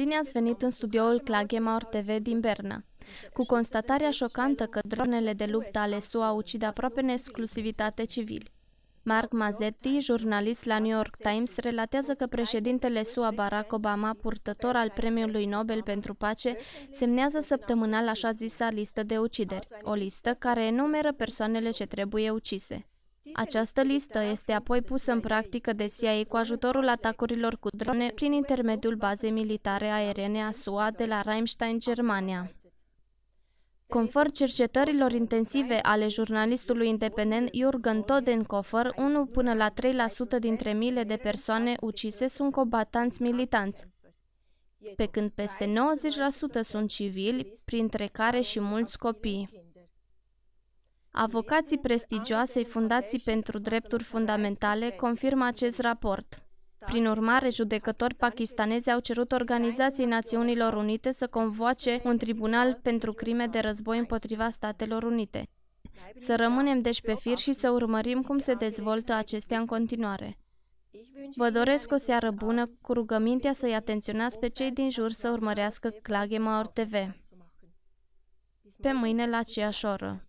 Bine ați venit în studioul Klagemauer TV din Berna. Cu constatarea șocantă că dronele de luptă ale SUA ucid aproape în exclusivitate civili. Mark Mazzetti, jurnalist la New York Times, relatează că președintele SUA Barack Obama, purtător al Premiului Nobel pentru Pace, semnează săptămânal așa zisa listă de ucideri, o listă care enumeră persoanele ce trebuie ucise. Această listă este apoi pusă în practică de CIA cu ajutorul atacurilor cu drone prin intermediul bazei militare aeriene a SUA de la Rheinstein, Germania. Conform cercetărilor intensive ale jurnalistului independent Jürgen Todenkofer, 1 până la 3% dintre miile de persoane ucise sunt combatanți militanți, pe când peste 90% sunt civili, printre care și mulți copii. Avocații prestigioasei Fundații pentru Drepturi Fundamentale confirmă acest raport. Prin urmare, judecători pakistanezi au cerut Organizației Națiunilor Unite să convoace un tribunal pentru crime de război împotriva Statelor Unite. Să rămânem deci pe fir și să urmărim cum se dezvoltă acestea în continuare. Vă doresc o seară bună cu rugămintea să-i atenționați pe cei din jur să urmărească Clagema TV. Pe mâine la aceeași oră.